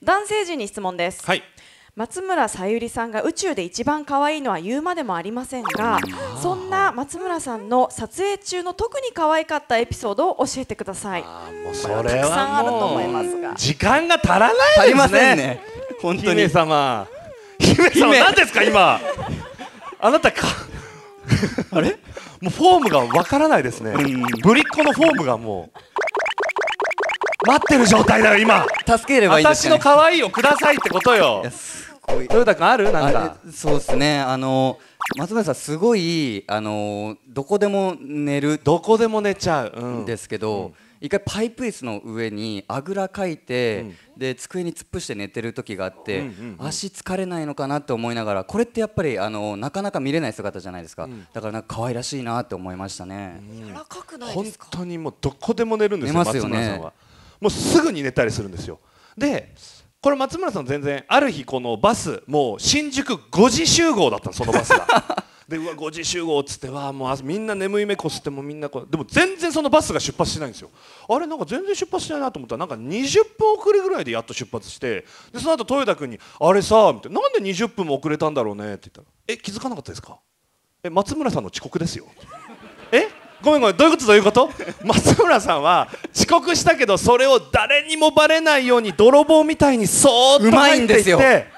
男性陣に質問です、はい、松村さゆりさんが宇宙で一番可愛いのは言うまでもありませんがそんな松村さんの撮影中の特に可愛かったエピソードを教えてくださいもうそれはたくさんあると思います時間が足らないですね足りませんね本当に姫様姫様何ですか今あなたかあれもうフォームがわからないですねぶりっ子のフォームがもう待ってる状態だよ今助ければいい、ね、私の可愛いをくださいってことよすごい豊田君あるなんかそうですねあの松村さんすごいあのどこでも寝るどこでも寝ちゃうんですけど、うん、一回パイプ椅子の上にあぐらかいて、うん、で机に突っ伏して寝てる時があって、うんうんうん、足疲れないのかなって思いながらこれってやっぱりあのなかなか見れない姿じゃないですか、うん、だからなんか可愛らしいなって思いましたね、柔らかくないですか本当にもうどこでも寝るんですよ寝ますよねもうすぐに寝たりするんですよでこれ松村さん全然ある日このバスもう新宿5時集合だったのそのバスが でうわ5時集合っつってわもうみんな眠い目こすってもみんなこでも全然そのバスが出発しないんですよあれなんか全然出発しないなと思ったらなんか20分遅れぐらいでやっと出発してでその後豊田君に「あれさ」みたいな「なんで20分も遅れたんだろうね」って言ったら「え気づかなかったですかえ松村さんの遅刻ですよ」ごめんごめんどういうことどういうこと 松村さんは遅刻したけどそれを誰にもバレないように泥棒みたいにそーっと入っていて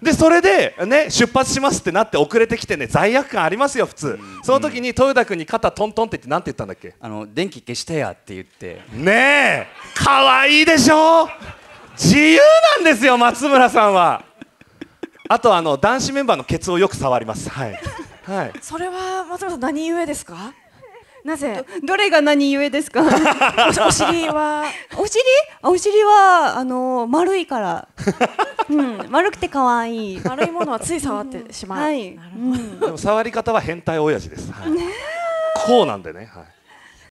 でそれで、ね、出発しますってなって遅れてきてね罪悪感ありますよ普通、その時に豊田君に肩トントンって言って何て言ったんだっけあの電気消してやって言ってねえかわいいでしょ自由なんですよ松村さんはあとあの男子メンバーのケツをよく触りますはい、はい、それは松村さん何故ですかなぜどれが何故ですか お尻はお尻お尻はあの丸いから、うん、丸くて可愛い丸いものはつい触ってしまう、うんはい、でも触り方は変態親父です、はい、こうなんでね、はい